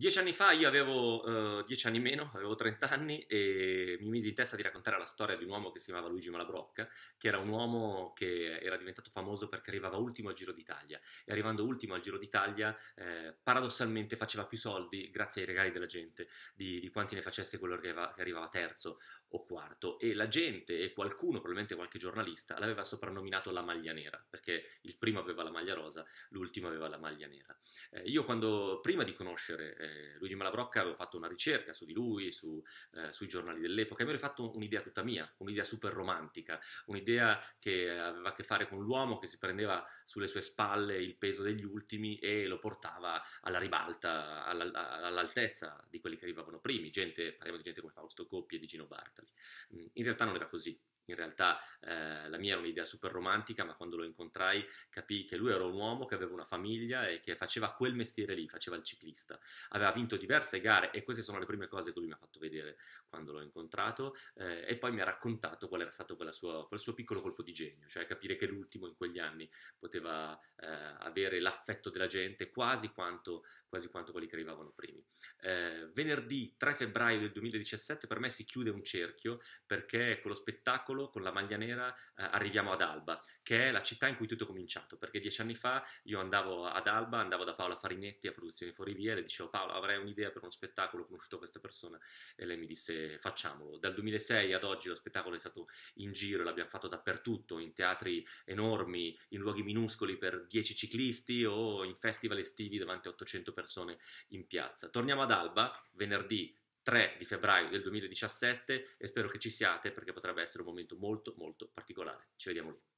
Dieci anni fa io avevo uh, dieci anni meno, avevo 30 anni e mi misi in testa di raccontare la storia di un uomo che si chiamava Luigi Malabrocca, che era un uomo che era diventato famoso perché arrivava ultimo al Giro d'Italia e arrivando ultimo al Giro d'Italia eh, paradossalmente faceva più soldi grazie ai regali della gente di, di quanti ne facesse quello che, aveva, che arrivava terzo o quarto e la gente e qualcuno, probabilmente qualche giornalista, l'aveva soprannominato la maglia nera perché il primo aveva la maglia rosa, l'ultimo aveva la maglia nera. Eh, io quando, prima di conoscere eh, eh, Luigi Malabrocca avevo fatto una ricerca su di lui, su, eh, sui giornali dell'epoca, e mi ero fatto un'idea tutta mia, un'idea super romantica, un'idea che aveva a che fare con l'uomo che si prendeva sulle sue spalle il peso degli ultimi e lo portava alla ribalta, alla, all'altezza di quelli che arrivavano primi, gente, parliamo di gente come Fausto Coppi e di Gino Bartali. Mm, in realtà non era così. In realtà eh, la mia era un'idea super romantica, ma quando lo incontrai capii che lui era un uomo che aveva una famiglia e che faceva quel mestiere lì, faceva il ciclista. Aveva vinto diverse gare e queste sono le prime cose che lui mi ha fatto vedere quando l'ho incontrato eh, e poi mi ha raccontato qual era stato sua, quel suo piccolo colpo di genio, cioè capire che l'ultimo in quegli anni poteva eh, avere l'affetto della gente quasi quanto, quasi quanto quelli che arrivavano primi. Eh, venerdì 3 febbraio del 2017 per me si chiude un cerchio perché con lo spettacolo, con la maglia nera, eh, arriviamo ad Alba, che è la città in cui tutto è cominciato, perché dieci anni fa io andavo ad Alba, andavo da Paola Farinetti a Produzioni Fuorivia e le dicevo Paola avrei un'idea per uno spettacolo, ho conosciuto questa persona e lei mi disse facciamolo. Dal 2006 ad oggi lo spettacolo è stato in giro, l'abbiamo fatto dappertutto, in teatri enormi, in luoghi minuscoli per dieci ciclisti ciclisti o in festival estivi davanti a 800 persone in piazza. Torniamo ad Alba, venerdì 3 di febbraio del 2017 e spero che ci siate perché potrebbe essere un momento molto molto particolare. Ci vediamo lì.